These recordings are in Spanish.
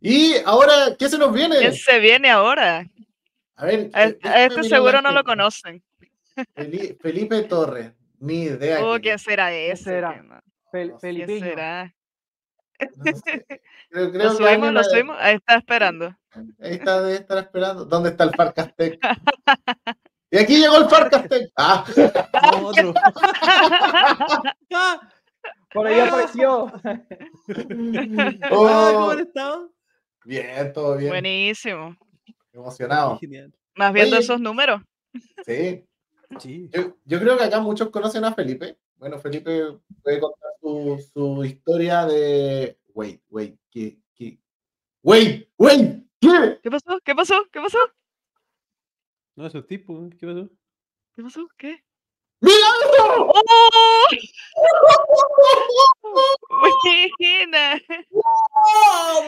Y ahora, ¿qué se nos viene? ¿Qué se viene ahora? A ver, a, este, este seguro no lo conocen. Felipe, Torres, mi idea. Oh, ¿quién será ese? Felipe. será? lo subimos, lo subimos. Ahí está esperando. Ahí está, debe estar esperando. ¿Dónde está el Farcastec? y aquí llegó el Farcastec. Ah. ah, Por ahí apareció. Oh. Ah, ¿Cómo han Bien, todo bien. Buenísimo. Emocionado. Más viendo esos números. Sí. sí. Yo, creo que acá muchos conocen a Felipe. Bueno, Felipe puede contar su, su historia de. Wait, wait, ¿qué? qué? Wait, wait, ¿qué? ¿Qué pasó? ¿Qué pasó? ¿Qué pasó? No, es tipos tipo, ¿qué pasó? ¿Qué pasó? ¿Qué? Mil ¡Oh! qué ¡Oh,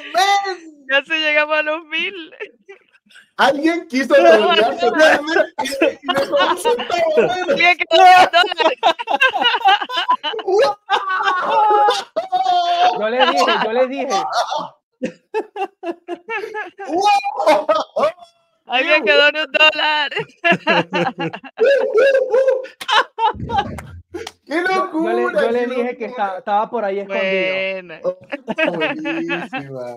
Ya se llegamos a los mil. Alguien quiso olvidarse. Yo le dije, yo le dije. ¡Ay, me quedó en un dólar. ¡Qué locura! Yo, le, dije que estaba, por ahí escondido. Oh, buenísima.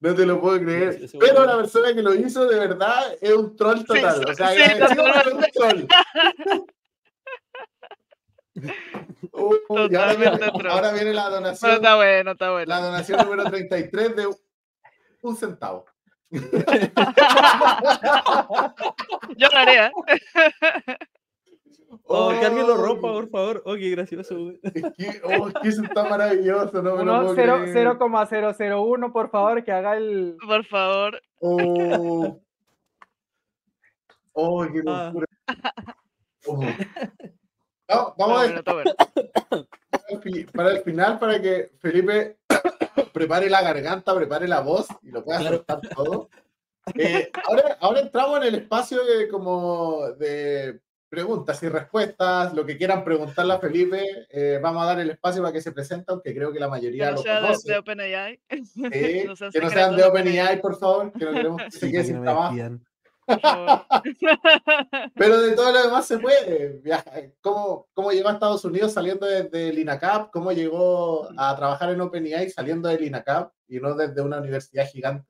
No te lo puedo creer. Pero la persona que lo hizo de verdad es un troll total. o sea, un troll. ahora, viene, la donación. No está bueno, está bueno. La donación número 33 de un centavo. Yo lo haré, ¿eh? Oh, oh, que alguien lo rompa, por favor. Oh, qué gracioso. Es que, oh, que eso está maravilloso, no 0,001, por favor, que haga el. Por favor. Oh, oh qué ah. locura. Oh. Ah, vamos a ver. Para el final, para que Felipe prepare la garganta, prepare la voz y lo pueda soltar todo. Eh, ahora, entramos en el espacio de, como de preguntas y respuestas, lo que quieran preguntarle a Felipe, eh, vamos a dar el espacio para que se presente, aunque creo que la mayoría que no lo De, OpenAI. que no sean de OpenAI, por favor, que no queremos que sin trabajo. Pero de todo lo demás se puede. ¿Cómo, cómo llegó a Estados Unidos saliendo desde el INACAP? ¿Cómo llegó a trabajar en OpenAI saliendo del INACAP y no desde una universidad gigante?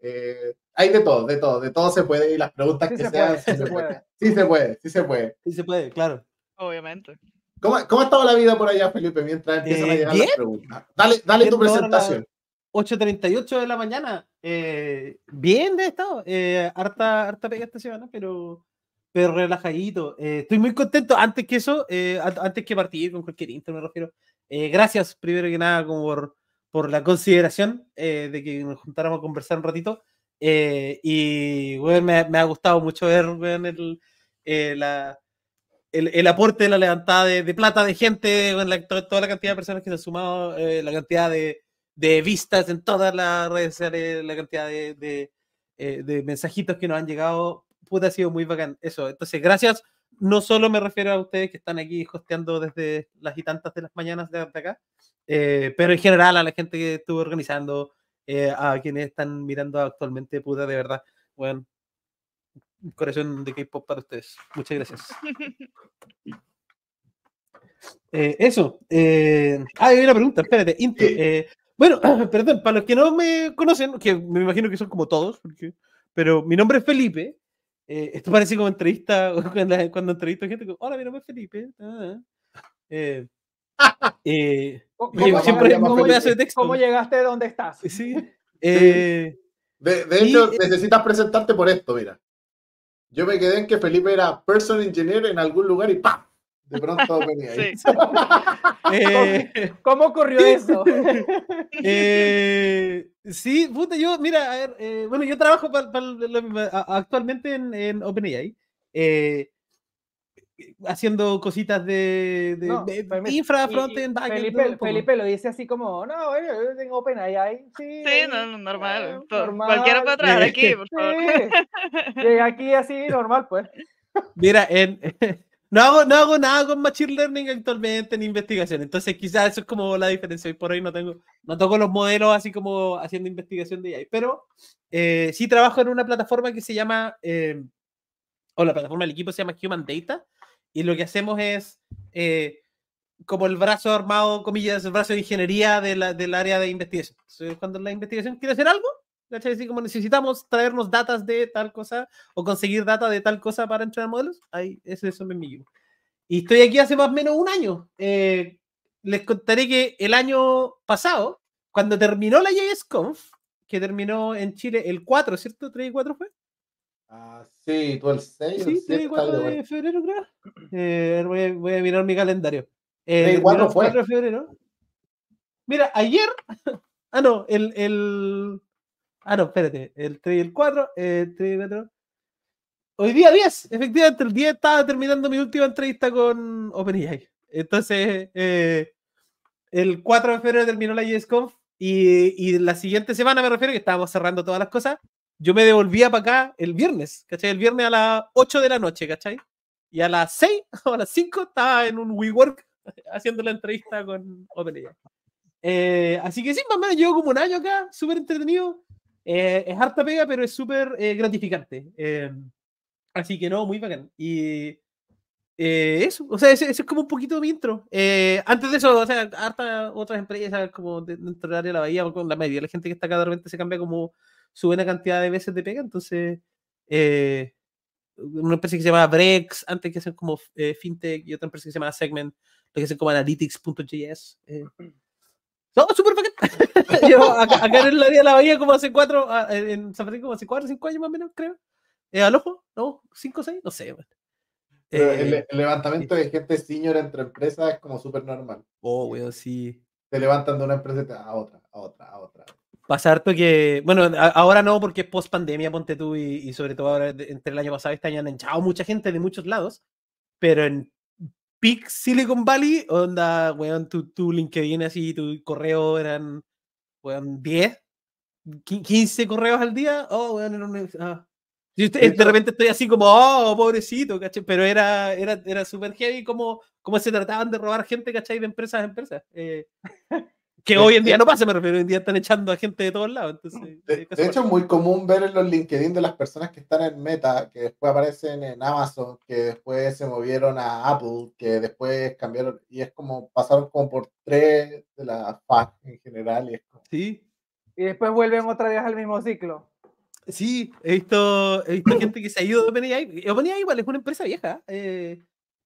Eh, hay de todo, de todo, de todo se puede y las preguntas que se sean. sí, se, puede. sí se puede, sí se puede. Sí se puede, claro. Obviamente. ¿Cómo, cómo ha estado la vida por allá, Felipe, mientras eh, empiezan a llegar las preguntas? Dale, dale tu presentación. 8.38 de la mañana. Eh, bien de estado. Eh, harta, harta pega esta semana, pero, pero relajadito. Eh, estoy muy contento. Antes que eso, antes que partir con cualquier intro, me refiero. gracias, primero que nada, como por, la consideración de que nos juntáramos a conversar un ratito. y bueno, me, ha gustado mucho ver el, aporte la levantada de, plata de gente, toda la cantidad de personas que se han sumado, la cantidad de, de vistas en todas las redes sociales, la cantidad de, eh, de, mensajitos que nos han llegado, puta, ha sido muy bacán eso. Entonces, gracias. No solo me refiero a ustedes que están aquí hosteando desde las y tantas de las mañanas de acá, eh, pero en general a la gente que estuvo organizando, eh, a quienes están mirando actualmente, puta, de verdad. Bueno, corazón de K-pop para ustedes. Muchas gracias. eso. ah, hay una pregunta, espérate. Intu, bueno, perdón, para los que no me conocen, que me imagino que son como todos, pero mi nombre es Felipe. Eh, esto parece como entrevista, cuando, entrevisto gente, como, hola, mi nombre es Felipe. ¿Cómo, llegaste dónde estás? Sí. de, hecho, eh necesitas presentarte por esto, mira. Yo me quedé en que Felipe era person engineer en algún lugar y ¡pam! De pronto venía eh, ¿Cómo ocurrió eso? Eh, sí, puta, yo, mira, a ver, eh, bueno, yo trabajo actualmente en, en OpenAI, haciendo cositas de, de, infra, frontend, backend. Felipe, Felipe, lo dice así como, no, yo tengo OpenAI, sí. Sí, ah, normal, Cualquiera puede trabajar aquí, por favor. Sí. aquí así, normal, pues. Mira, en, no hago, no hago nada con Machine Learning actualmente en investigación. Entonces, quizás eso es como la diferencia. Hoy por hoy no tengo, no toco los modelos así como haciendo investigación de AI. Pero eh, sí trabajo en una plataforma que se llama, eh, o la plataforma del equipo se llama Human Data. Y lo que hacemos es eh, como el brazo armado, comillas, el brazo de ingeniería de la, del área de investigación. cuando la investigación quiere hacer algo, ¿Cachai? Así como necesitamos traernos datas de tal cosa o conseguir data de tal cosa para entrenar modelos. Ahí, ese es mi Y estoy aquí hace más o menos un año. Eh, les contaré que el año pasado, cuando terminó la JSConf, que terminó en Chile el 4, ¿cierto? ¿3 y 4 fue? Ah, sí, tú el 6. Sí, 3 y 4 de febrero, creo. Eh, voy, a, voy, a, mirar mi calendario. Eh, 3 y 4 fue. de febrero. Mira, ayer. ah, no, el, el Ah, no, espérate. El 3 y el 4. El 3 y 4. Hoy día 10. Efectivamente, el 10 estaba terminando mi última entrevista con OpenAI. Entonces, eh, el 4 de febrero terminó la YesConf y, la siguiente semana, me refiero, que estábamos cerrando todas las cosas, yo me devolvía para acá el viernes, ¿cachai? El viernes a las 8 de la noche, ¿cachai? Y a las 6 o a las 5 estaba en un WeWork haciendo la entrevista con OpenAI. Eh, así que sí, más o menos llevo como un año acá, súper entretenido. Eh, es harta pega, pero es súper eh, gratificante. Eh, así que no, muy bacán. Y eso, o sea, eso es como un poquito mi intro. antes de eso, o sea, harta otras empresas como dentro del área de la bahía, con la media, la gente que está acá de se cambia como su buena cantidad de veces de pega, entonces una empresa que se llama Brex, antes que hacen como FinTech, y otra empresa que se llama Segment, lo que hacen como Analytics.js. Eh. No, súper bacán. yo acá, en la Día de la Bahía como hace cuatro, ah, en San Francisco como hace cuatro, cinco años más o menos, creo. Eh, ¿Al ojo? ¿No? ¿Cinco, seis? No sé. Eh, el, levantamiento eh, de gente senior entre empresas es como súper normal. Oh, weón, sí. Te levantan de una empresa a otra, a otra, a otra. Pasa harto que, bueno, ahora no, porque es post pandemia, ponte tú, y, sobre todo ahora, entre el año pasado y este año han echado mucha gente de muchos lados, pero en peak Silicon Valley, onda, weón, tu, tu LinkedIn así, tu correo eran, weón, 10, 15 correos al día, oh, weón, ah. de repente estoy así como, oh, pobrecito, ¿cachai? Pero era, era, era súper heavy como, como se trataban de robar gente, ¿cachai? De empresas a empresas. Eh, que hoy en día no pasa, me refiero, hoy en día están echando a gente de todos lados. Entonces, de, hecho, es muy común ver en los LinkedIn de las personas que están en Meta, que después aparecen en Amazon, que después se movieron a Apple, que después cambiaron, y es como pasaron como por tres de la FAC en general. Y Sí. Y después vuelven otra vez al mismo ciclo. Sí, he visto, he visto gente que se ha ido de OpenAI. OpenAI igual es una empresa vieja, eh,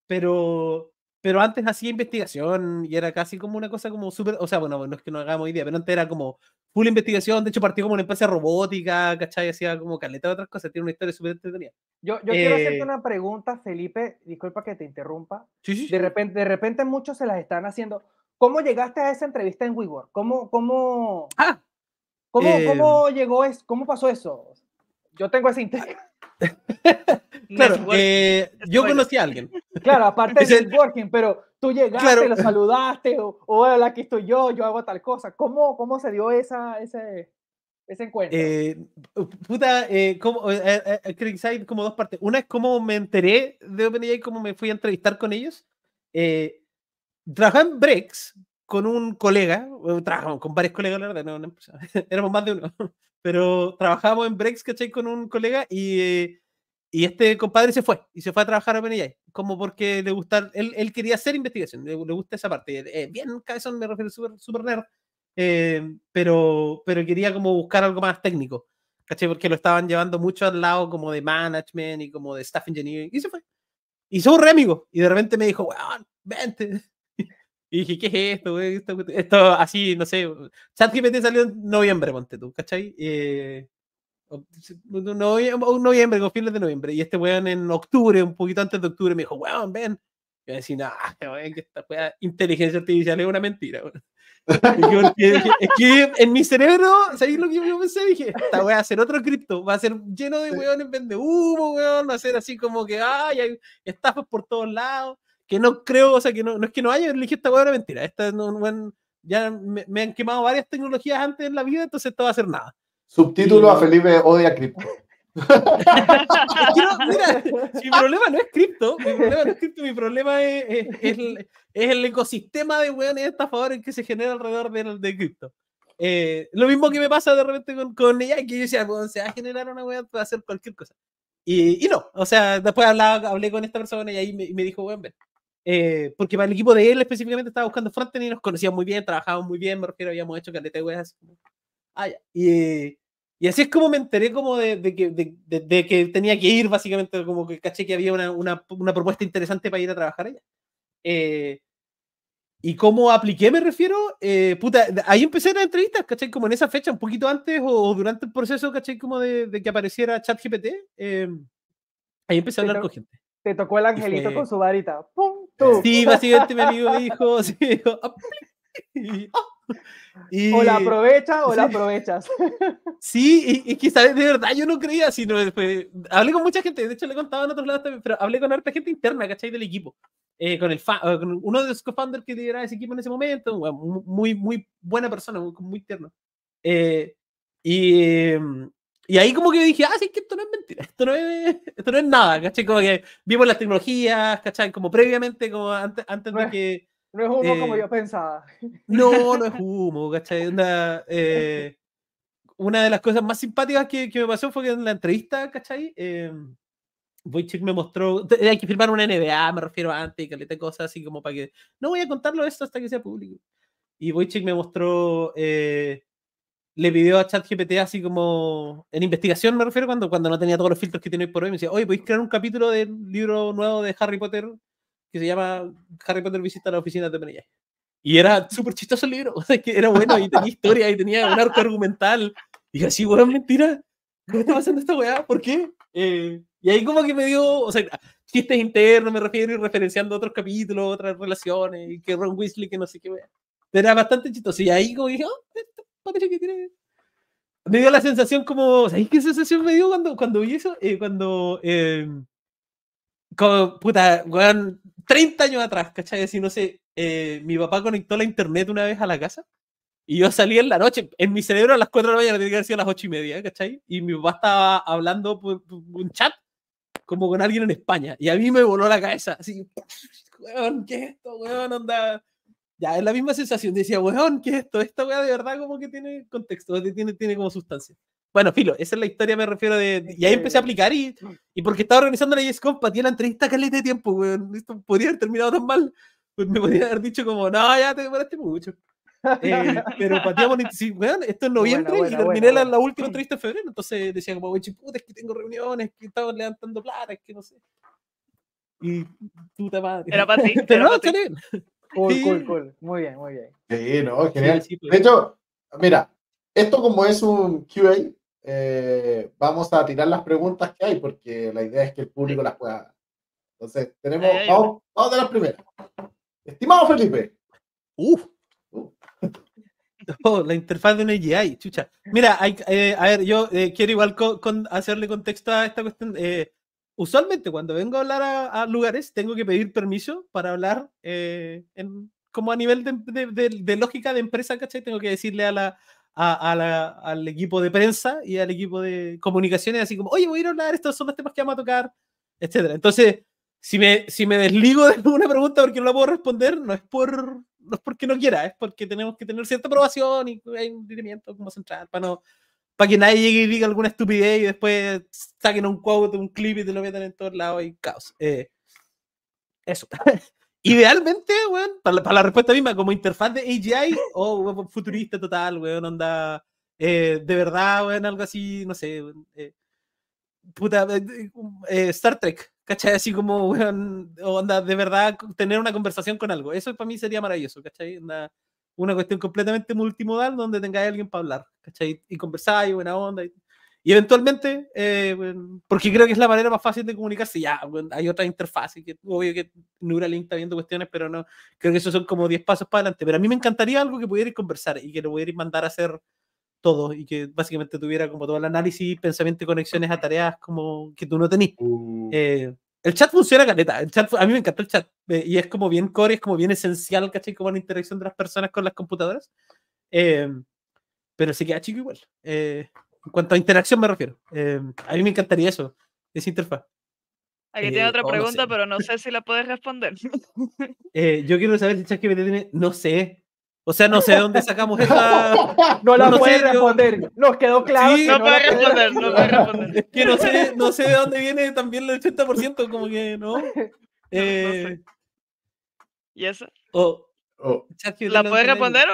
pero pero antes hacía investigación y era casi como una cosa como súper, o sea, bueno, no es que no hagamos idea, pero antes era como full investigación, de hecho partió como una empresa robótica, ¿cachai? Hacía como caleta de otras cosas, tiene una historia súper entretenida. Yo, quiero eh, hacerte una pregunta, Felipe, disculpa que te interrumpa. De repente, de repente muchos se las están haciendo. ¿Cómo llegaste a esa entrevista en WeWork? ¿Cómo, cómo, ah, cómo, em. llegó es, cómo pasó eso? Yo tengo esa interés. claro, eh, yo conocí a alguien. Claro, aparte del working pero tú llegaste, lo saludaste, o, o hola, aquí estoy yo, yo hago tal cosa. ¿Cómo, cómo se dio esa, ese, ese encuentro? Eh, puta, eh, como, hay como dos partes. Una es cómo me enteré de OpenAI, cómo me fui a entrevistar con ellos. trabajaba en Breaks, con un colega, trabajamos con varios colegas, la verdad, no, éramos más de uno, pero trabajábamos en breaks, ¿cachai? Con un colega y, y este compadre se fue, y se fue a trabajar a OpenAI, como porque le gustaba, él, él, quería hacer investigación, le, gusta esa parte, eh, eh, bien, cabezón, me refiero, súper super nerd, eh, pero, pero quería como buscar algo más técnico, ¿cachai? Porque lo estaban llevando mucho al lado como de management y como de staff engineering, y se fue. Y somos re y de repente me dijo, weón, vente, y dije, ¿qué es esto, Esto, así, no sé. ChatGPT salió en noviembre, ponte tú, ¿cachai? Eh, eh noviembre, noviembre, con fines de noviembre. Y este weón en octubre, un poquito antes de octubre, me dijo, weón, ven. Y yo decía, no, weón, que esta inteligencia artificial es una mentira, weón. es, que, en mi cerebro, ¿sabéis lo que yo pensé? Dije, esta va a ser otro cripto, va a ser lleno de weones, vende humo, weón, va a ser así como que, ay, hay estafas por todos lados que no creo, o sea, que no, no es que no haya dije, esta hueá, mentira. Esta no, ya me, han quemado varias tecnologías antes en la vida, entonces esto va a ser nada. Subtítulo a Felipe odia cripto. mira, mi problema no es cripto, mi problema no es cripto, mi problema es, es, es, el, ecosistema de weones estafadores que se genera alrededor de, de cripto. Eh, lo mismo que me pasa de repente con, con ella, que yo decía, se va a generar una wea, va a hacer cualquier cosa. Y, y, no, o sea, después hablé con esta persona y ahí me, dijo, bueno, ven, eh, porque para el equipo de él específicamente estaba buscando frontend y nos conocíamos muy bien, trabajábamos muy bien, me refiero, habíamos hecho caleta de ah, eh, y, así es como me enteré como de, que, tenía que ir, básicamente, como que caché que había una, una, propuesta interesante para ir a trabajar allá. Eh, y cómo apliqué, me refiero, puta, ahí empecé las entrevistas, caché Como en esa fecha, un poquito antes o, durante el proceso, caché Como de, que apareciera ChatGPT, eh, ahí empecé a hablar con gente. Te tocó el angelito con su varita. ¡Pum! Sí, básicamente mi amigo me dijo, y, o la aprovechas o la aprovechas. Sí, y, y quizás de verdad yo no creía, sino después, hablé con mucha gente, de hecho le contaba en otros lados también, pero hablé con harta gente interna, ¿cachai? Del equipo. Eh, con, el eh, uno de los co-founders que lideraba ese equipo en ese momento, muy, muy buena persona, muy, interna eh, y, em, y ahí como que dije, ah, sí, que esto no es mentira, esto no es, nada, ¿cachai? Como que vimos las tecnologías, ¿cachai? Como previamente, como antes, antes de que... No es humo como eh, yo pensaba. No, no es humo, ¿cachai? Eh, una, de las cosas más simpáticas que, me pasó fue que en la entrevista, ¿cachai? Eh, me mostró, hay que firmar una NBA, me refiero antes, y que le caleta cosas así como para que, no voy a contarlo esto hasta que sea público. Y Voychik me mostró eh, le pidió a ChatGPT así como en investigación, me refiero, cuando, cuando no tenía todos los filtros que tiene hoy por hoy, me decía, oye, ¿podéis crear un capítulo del libro nuevo de Harry Potter que se llama Harry Potter visita la oficina de Penilla? Y era súper chistoso el libro, o sea, que era bueno y tenía historia y tenía un arco argumental. Y así, weón, mentira, ¿qué está pasando esta weá? ¿Por qué? Eh, y ahí como que me dio, o sea, chistes internos, me refiero, y referenciando otros capítulos, otras relaciones, y que Ron Weasley, que no sé qué weá. Era bastante chistoso. Y ahí como dije, oh, esto me dio la sensación como, ¿sabéis qué sensación me dio cuando, cuando vi eso? Eh, cuando, eh, como, puta, weón, 30 años atrás, ¿cachai? Así, no sé, eh, mi papá conectó la internet una vez a la casa y yo salí en la noche, en mi cerebro a las 4 de la mañana tenía que haber a las 8 y media, ¿cachai? Y mi papá estaba hablando un chat como con alguien en España y a mí me voló la cabeza, así, weón, ¿qué es esto, weón? Anda, ya es la misma sensación. Decía, weón, ¿qué es esto? Esta weá de verdad como que tiene contexto, tiene, tiene como sustancia. Bueno, filo, esa es la historia, me refiero de... Y ahí empecé a aplicar y, mm. y porque estaba organizando la Yes pateé la entrevista caliente de tiempo, weón. Esto podría haber terminado tan mal. Pues me podría haber dicho como, no, ya te demoraste mucho. eh, pero pateamos, sí, weón, esto es noviembre y terminé la, última entrevista en febrero. Entonces decía como, weón, puta, es que tengo reuniones, que estaba levantando plata, es que no sé. Y puta madre. Era para pero no, Cool, cool, cool. Muy bien, muy bien. Sí, no, genial. Pues. De hecho, mira, esto como es un QA, eh, vamos a tirar las preguntas que hay porque la idea es que el público las pueda. Entonces, tenemos, vamos, de las primeras. Estimado Felipe. Uf. Uh. Oh, la interfaz de un AGI, chucha. Mira, eh, a ver, yo eh, quiero igual hacerle contexto a esta cuestión usualmente cuando vengo a hablar a, lugares tengo que pedir permiso para hablar eh, en, como a nivel de, lógica de empresa, ¿cachai? Tengo que decirle a la, al equipo de prensa y al equipo de comunicaciones así como, oye, voy a ir a hablar, estos son los temas que vamos a tocar, etcétera. Entonces, si me, si me desligo de una pregunta porque no la puedo responder, no es por no porque no quiera, es porque tenemos que tener cierta aprobación y hay un lineamiento como central para no, para que nadie llegue y diga alguna estupidez y después saquen un quote, un clip y te lo metan en todos lados y caos. Eh, eso. Idealmente, weón, para, la respuesta misma, como interfaz de AGI o futurista total, weón, onda. Eh, de verdad, weón, algo así, no sé. Eh, puta, Star Trek, ¿cachai? Así como, weón, onda, de verdad, tener una conversación con algo. Eso para mí sería maravilloso, ¿cachai? Onda, una cuestión completamente multimodal donde tengáis alguien para hablar, ¿cachai? Y conversáis, buena onda. Y, eventualmente, eh, porque creo que es la manera más fácil de comunicarse, ya, hay otra interfaz, que, obvio que Neuralink está viendo cuestiones, pero no, creo que esos son como 10 pasos para adelante. Pero a mí me encantaría algo que pudiera conversar y que lo pudiera mandar a hacer todo y que básicamente tuviera como todo el análisis, pensamiento y conexiones a tareas como que tú no tenías uh. eh, el chat funciona caneta. El chat, a mí me encanta el chat. Eh, y es como bien core, es como bien esencial, ¿cachai? Como la interacción de las personas con las computadoras. Eh, pero sí queda chico igual. Eh, en cuanto a interacción me refiero. a mí me encantaría eso, esa interfaz. Aquí tiene otra oh, pregunta, pero no sé si la puedes responder. yo quiero saber si ChatGPT tiene, no sé, o sea, no sé de dónde sacamos esta. No la puede responder. Nos quedó claro. Sí, no, puede responder, no puede responder. Que no sé, no sé de dónde viene también el 80%, como que no. Eh, ¿Y eso? Oh. ¿La puedes responder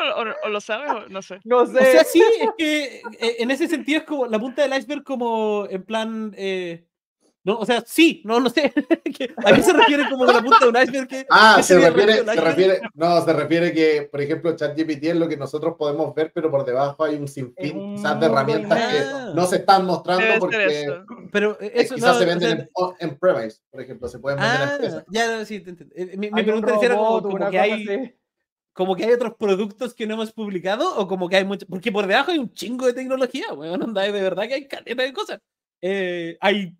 o, lo sabes? no sé. No sé. O sea, sí, es que eh, en ese sentido es como la punta del iceberg, como en plan. Eh, no, o sea, sí, no lo sé. ¿A qué se refiere como la punta de un iceberg? Que, ah, se refiere, se refiere, no, se refiere que, por ejemplo, ChatGPT es lo que nosotros podemos ver, pero por debajo hay un sinfín quizás de herramientas que no se están mostrando porque Pero eh, eso, quizás se venden en, en por ejemplo, se pueden vender ah, en empresas. Ya, sí, te entiendo. Eh, mi, mi pregunta era como, como que hay... como que hay otros productos que no hemos publicado o como que hay muchos, porque por debajo hay un chingo de tecnología, weón, onda, de verdad que hay caleta de cosas. Eh, hay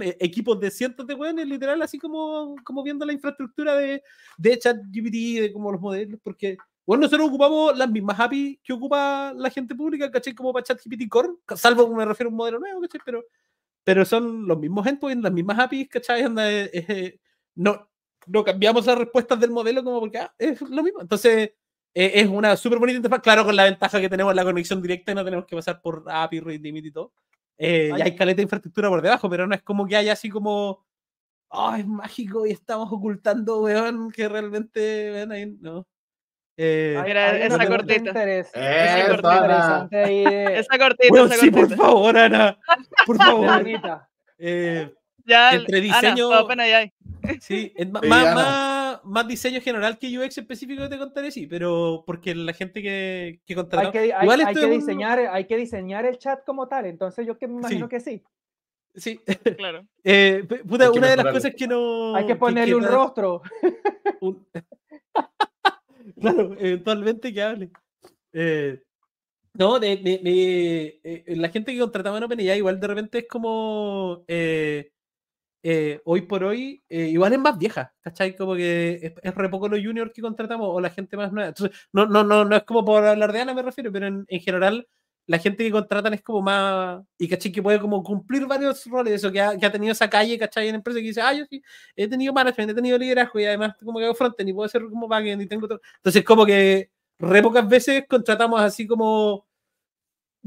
eh, equipos de cientos de weones, literal, así como, como viendo la infraestructura de, de ChatGPT, de como los modelos, porque bueno, nosotros ocupamos las mismas API que ocupa la gente pública, caché Como para ChatGPT Core, salvo que me refiero a un modelo nuevo, caché Pero, pero son los mismos endpoints, las mismas APIs, ¿cachai? Eh, no, no cambiamos las respuestas del modelo como porque ah, es lo mismo. Entonces, es una súper bonita interfaz, claro, con la ventaja que tenemos la conexión directa y no tenemos que pasar por API, rate y todo. Eh, y hay caleta de infraestructura por debajo, pero no es como que haya así como, oh, es mágico y estamos ocultando, weón, que realmente, ven ahí, no. Eh, ah, esa, cortita. esa cortita. sí, por favor, Ana. Por favor. Eh, ya, entre diseño. Sí, más, más diseño general que UX específico te contaré, sí, pero porque la gente que, que contrata. Hay que, que diseñar, hay que diseñar el chat como tal, entonces yo que me imagino que sí. Sí, claro. Eh, una de las cosas que no. Hay que ponerle un rostro. claro, eventualmente que hable. Eh, no, de, eh, la gente que contrataba en OpenAI igual de repente es como eh, hoy por hoy, eh, igual es más vieja, ¿cachai? Como que es, re poco los juniors que contratamos o la gente más nueva. no, no, no, no es como por hablar de Ana, me refiero, pero en, general, la gente que contratan es como más. Y, ¿cachai? Que puede como cumplir varios roles, eso que ha, que ha tenido esa calle, ¿cachai? En empresa que dice, ah, yo sí, he tenido management, he tenido liderazgo y además, como que hago frontend y puedo hacer como backend y tengo todo. Entonces, como que re pocas veces contratamos así como.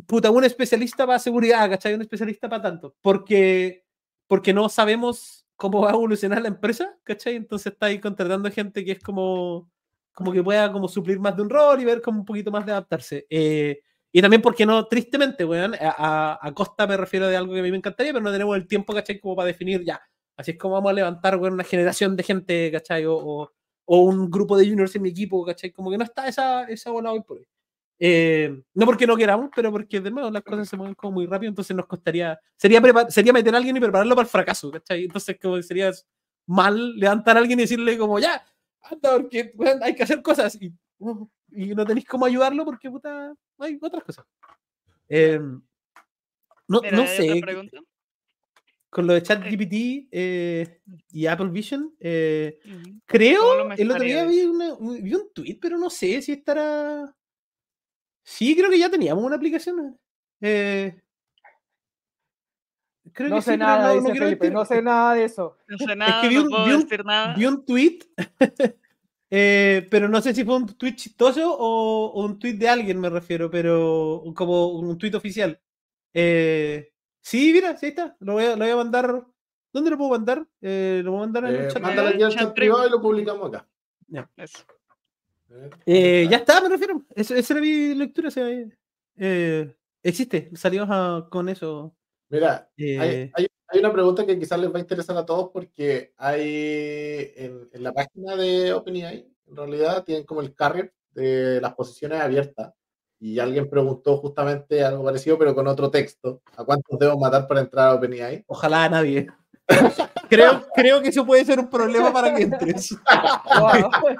Puta, un especialista para seguridad, ¿cachai? Un especialista para tanto. Porque porque no sabemos cómo va a evolucionar la empresa, ¿cachai? Entonces está ahí contratando gente que es como, como que pueda como suplir más de un rol y ver como un poquito más de adaptarse. Eh, y también, porque no? Tristemente, weón, eh, a, costa me refiero de algo que a mí me encantaría, pero no tenemos el tiempo, ¿cachai? Como para definir ya. Así es como vamos a levantar, weón, una generación de gente, ¿cachai? O, o, un grupo de juniors en mi equipo, ¿cachai? Como que no está esa, esa bola hoy por hoy. Eh, no porque no queramos, pero porque de nuevo las cosas se mueven como muy rápido, entonces nos costaría, sería, sería meter a alguien y prepararlo para el fracaso, ¿cachai? Entonces como sería mal levantar a alguien y decirle como, ya, anda, porque hay que hacer cosas y, no tenéis cómo ayudarlo porque puta, hay otras cosas. Em, no, no sé. Con lo de ChatGPT eh, y Apple Vision, eh, creo, el otro día vi, un tweet, pero no sé si estará Sí, creo que ya teníamos una aplicación. Eh, no sé nada, no, sé nada de eso. No sé nada, es que vi un, tweet, eh, pero no sé si fue un tweet chistoso o, un tweet de alguien, me refiero, pero como un tweet oficial. Eh, sí, mira, ahí está. Lo voy, a, mandar. ¿Dónde lo puedo mandar? lo voy a mandar en el chat. al chat privado y lo publicamos acá. Ya. Eso. Eh, ya está, me refiero. esa era mi lectura. Eh, eh, existe, salimos con eso. Mira, hay, una pregunta que quizás les va a interesar a todos porque hay en, en la página de OpenAI, en realidad tienen como el carrier de las posiciones abiertas. Y alguien preguntó justamente algo parecido, pero con otro texto. ¿A cuántos debo matar para entrar a OpenAI? Ojalá a nadie creo, creo que eso puede ser un problema para que entres.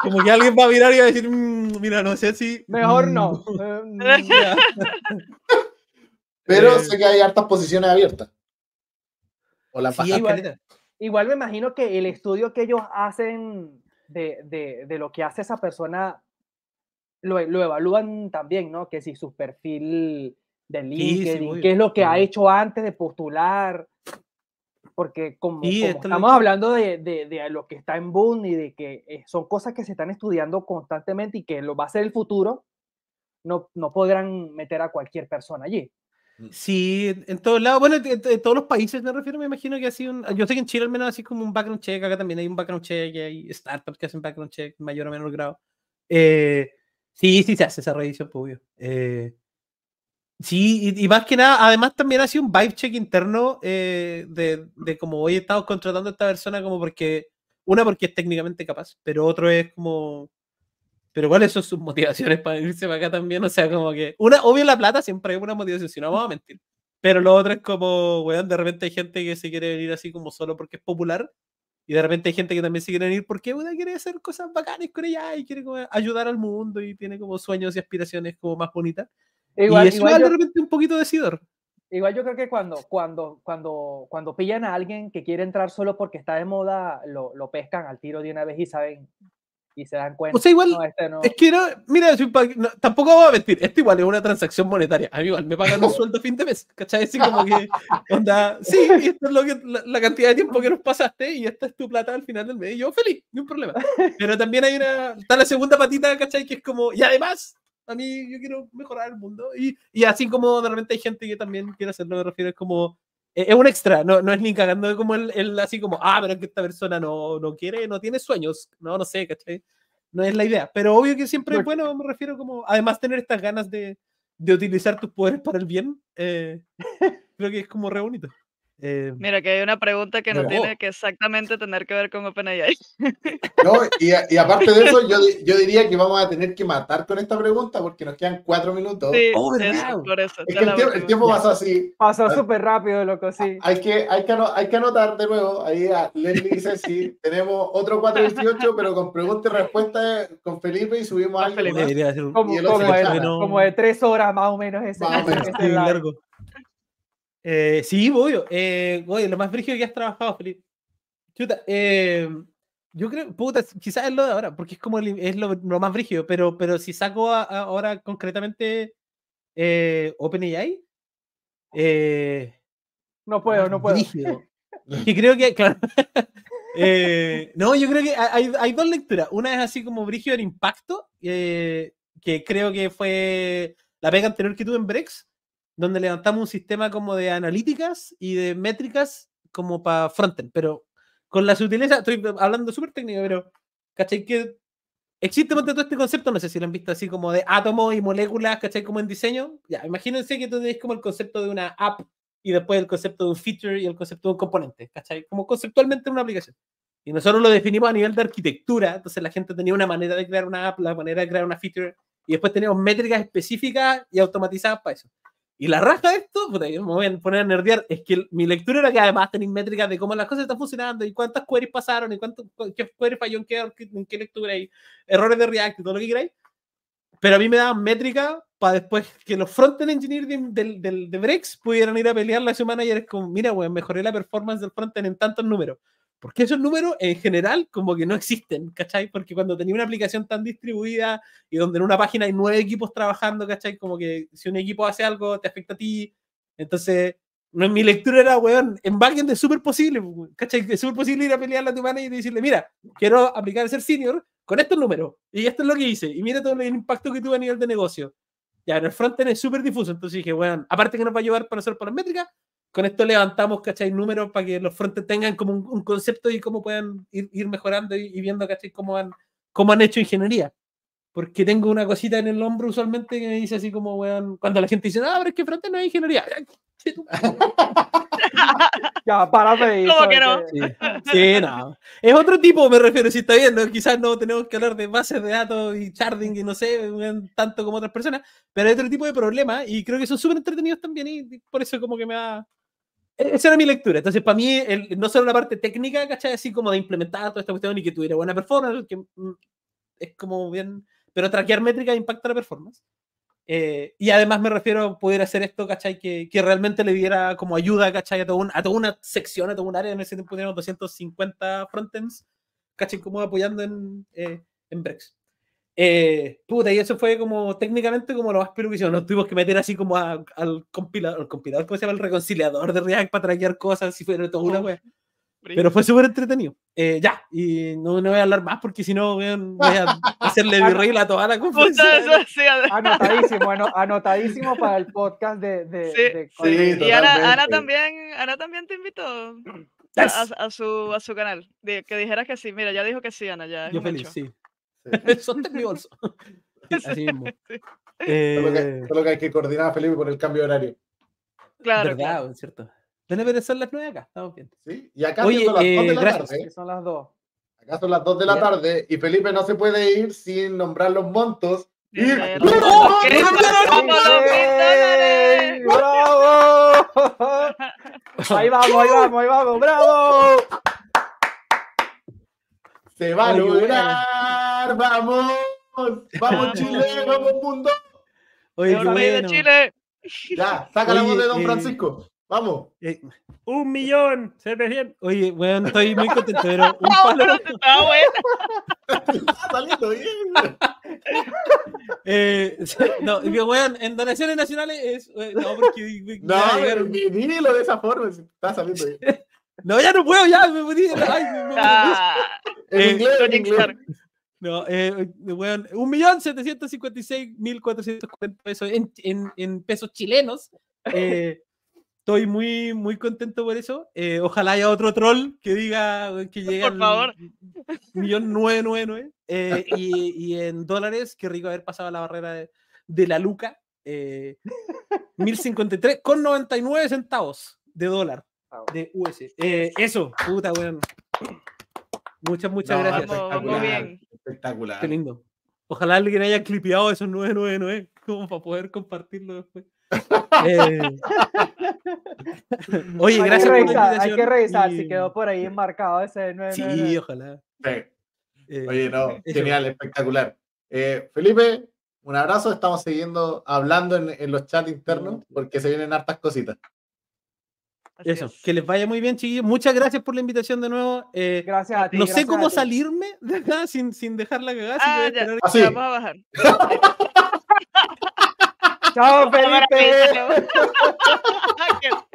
Como que alguien va a mirar y va a decir, mm, mira, no sé si... Mejor mm, no. Mm, eh, Pero eh, sé que hay hartas posiciones abiertas. O la igual, me imagino que el estudio que ellos hacen de, lo que hace esa persona lo, evalúan también, ¿no? Que si su perfil de LinkedIn, qué es lo que ha hecho antes de postular, porque como, estamos hablando de, de, de, lo que está en boom y de que eh, son cosas que se están estudiando constantemente y que lo va a ser el futuro, no, no podrán meter a cualquier persona allí. Mm. Sí, en todos lados, bueno, en, todos los países me refiero, me imagino que así, un, yo sé que en Chile al menos así como un background check, acá también hay un background check, hay startups que hacen background check mayor o menor grado. Eh, sí, sí se hace esa revisión, pues, obvio. Eh, Sí, y, más que nada, además también ha sido un vibe check interno eh, de, de, como hoy estamos contratando a esta persona como porque, una porque es técnicamente capaz, pero otro es como, pero cuáles son sus motivaciones para irse para acá también, o sea, como que, una, obvio la plata siempre hay una motivación, si no vamos a mentir, pero lo otro es como, weón, de repente hay gente que se quiere venir así como solo porque es popular, y de repente hay gente que también se quiere venir porque, weón, quiere hacer cosas bacanas con ella y quiere ayudar al mundo y tiene como sueños y aspiraciones como más bonitas. Igual, y de repente un poquito decidor. Igual yo creo que cuando, cuando, cuando, cuando pillan a alguien que quiere entrar solo porque está de moda, lo, lo pescan al tiro de una vez y saben y se dan cuenta. O sea, igual, este es que no, mira, tampoco voy a mentir, esto igual es una transacción monetaria. A mí igual me pagan un sueldo fin de mes, ¿cachai? Así como que, onda, sí, esto es lo la, cantidad de tiempo que nos pasaste y esta es tu plata al final del mes. Y yo feliz, no un problema. Pero también hay una, está la segunda patita, ¿cachai? Que es como, y además a mí yo quiero mejorar el mundo. Y, y así como de repente hay gente que también quiere hacerlo, me refiero, es como, e, es un extra, no, no es ni cagando como él así como, ah, pero es que esta persona no, no quiere, no tiene sueños, no, no sé, ¿cachai? No es la idea, pero obvio que siempre es bueno, me refiero como, además tener estas ganas de, de utilizar tus poderes para el bien, eh, creo que es como re bonito. Eh, mira, que hay una pregunta que no tiene que exactamente tener que ver con OpenAI. No, y, aparte de eso, yo, diría que vamos a tener que matar con esta pregunta porque nos quedan cuatro minutos. Oh, el, tiempo, pasó así. Pasó súper rápido, loco, sí. Hay que, hay, que anotar, de nuevo, ahí a Leslie dice, sí, tenemos otro 418, pero con preguntas y respuestas con Felipe y subimos algo. Como, de, tres horas más o menos ese, más o menos. largo. Eh, sí, obvio. Eh, lo más brígido que has trabajado, Felipe. Eh, yo creo, puta, quizás es lo de ahora, porque es como es lo, más brígido, pero, pero si saco ahora concretamente OpenAI, no puedo, no puedo. y creo que, claro. no, yo creo que hay, dos lecturas. Una es así como brígido del impacto, que creo que fue la pega anterior que tuve en Brex donde levantamos un sistema como de analíticas y de métricas como para frontend, pero con la sutileza, estoy hablando súper técnico, pero ¿cachai? Que existe todo este concepto, no sé si lo han visto así como de átomos y moléculas, ¿cachai? Como en diseño. Ya, imagínense que tú tenés como el concepto de una app y después el concepto de un feature y el concepto de un componente, ¿cachai? Como conceptualmente una aplicación. Y nosotros lo definimos a nivel de arquitectura, entonces la gente tenía una manera de crear una app, la manera de crear una feature, y después teníamos métricas específicas y automatizadas para eso. Y la raja de esto, puta, me voy a poner a nerdear, es que mi lectura era que además tenéis métricas de cómo las cosas están funcionando y cuántas queries pasaron y cuánto, qué queries falló qué, en qué lectura y errores de React y todo lo que queráis. Pero a mí me daban métrica para después que los front-end engineers de, de, de, Brex pudieran ir a pelear la semana y eres como, mira, mejoré la performance del frontend en tantos números. Porque esos números en general como que no existen, ¿cachai? Porque cuando tenía una aplicación tan distribuida y donde en una página hay nueve equipos trabajando, ¿cachai? Como que si un equipo hace algo, te afecta a ti. Entonces, no, mi lectura era, weón, en backend es súper posible, ¿cachai? Es súper posible ir a pelear la tu manager y decirle, mira, quiero aplicar a ser senior con estos números. Y esto es lo que hice. Y mira todo el impacto que tuve a nivel de negocio. Ya, en el frontend es súper difuso. Entonces dije, weón, aparte que nos va a ayudar para hacer por las métricas, con esto levantamos, ¿cachai? Números para que los frontes tengan como un, concepto y cómo puedan ir, ir mejorando y, viendo, ¿cachai? Cómo han, cómo han hecho ingeniería. Porque tengo una cosita en el hombro usualmente que me dice así como, weón, cuando la gente dice, ah, pero es que frontes no es ingeniería. ya, párate. ¿Cómo que no? Sí, no. Es otro tipo, me refiero, si está viendo, quizás no tenemos que hablar de bases de datos y sharding y no sé, tanto como otras personas, pero hay otro tipo de problemas y creo que son súper entretenidos también y por eso como que me da, e-, esa era mi lectura. Entonces, para mí, no solo la parte técnica, ¿cachai? Así como de implementar toda esta cuestión y que tuviera buena performance, que mm, es como bien. Pero traquear métrica impacta la performance. Eh, y además me refiero a poder hacer esto, ¿cachai? Que, que realmente le diera como ayuda, ¿cachai? A toda, a una sección, a toda un área. En ese tiempo teníamos 250 frontends, ¿cachai? Como apoyando en, eh, en eh, puta, y eso fue como técnicamente como lo más peludo Nos tuvimos que meter así como al compilador, el compilador, ¿cómo se llama? El reconciliador de React para traquear cosas, si fuera toda una wea. Pero fue súper entretenido. Eh, ya, y no, voy a hablar más porque si no, voy a hacerle virrey a toda la conferencia. anotadísimo, anotadísimo para el podcast de. sí, de... y Ana, Ana, también, Ana también te invitó a, a, su, a su canal. De, que dijeras que sí, mira, ya dijo que sí, Ana. Ya, Yo feliz, sí. Son mi bolso. Eh, solo, que, hay que coordinar Felipe con el cambio de horario. Claro. Es cierto. Deben son las 9 acá, estamos bien. Sí, y acá eh, son las 2 de la tarde. Acá son las 2 de la tarde y Felipe no se puede ir sin nombrar los montos. ¡Bravo! Ahí vamos, ahí vamos, ahí vamos, bravo. Se va a lograr vamos. Vamos Chile, vamos mundo. Oye, bueno. de Chile. Ya, saca la voz de Don eh, Francisco. Vamos. Eh, un millón. Se bien. Oye, weón, estoy muy contento, pero un palo. Está saliendo bien. Eh, no, weón, en donaciones nacionales es. Eh, no, porque. dímelo de esa forma. Está saliendo bien. No, ya no puedo, ya me Ay, ah. en inglés, en inglés. No, eh, bueno, eh, 1.756.440 pesos en, en, en, pesos chilenos. Eh, estoy muy, muy contento por eso. Eh, ojalá haya otro troll que diga que llegue por favor. millón y, y, en dólares, qué rico haber pasado la barrera de, la luca. y tres con 99 centavos de dólar ah, de US. eso, puta, weón. Muchas, muchas gracias. bien. Espectacular. Qué lindo. Ojalá alguien haya clipeado esos 999 como para poder compartirlo después. Eh, oye, gracias. hay que revisar si quedó por ahí enmarcado ese 999. Sí, ojalá. Oye, eh, no, genial, espectacular. Eh, Felipe, un abrazo. Estamos siguiendo hablando en los chats internos porque se vienen hartas cositas. Eso, que les vaya muy bien, chiquillos. Muchas gracias por la invitación de nuevo. Eh, gracias a ti. No sé cómo salirme de acá sin, sin dejar la cagada. Ah, ya, ah, vamos a bajar. Chao, Felipe.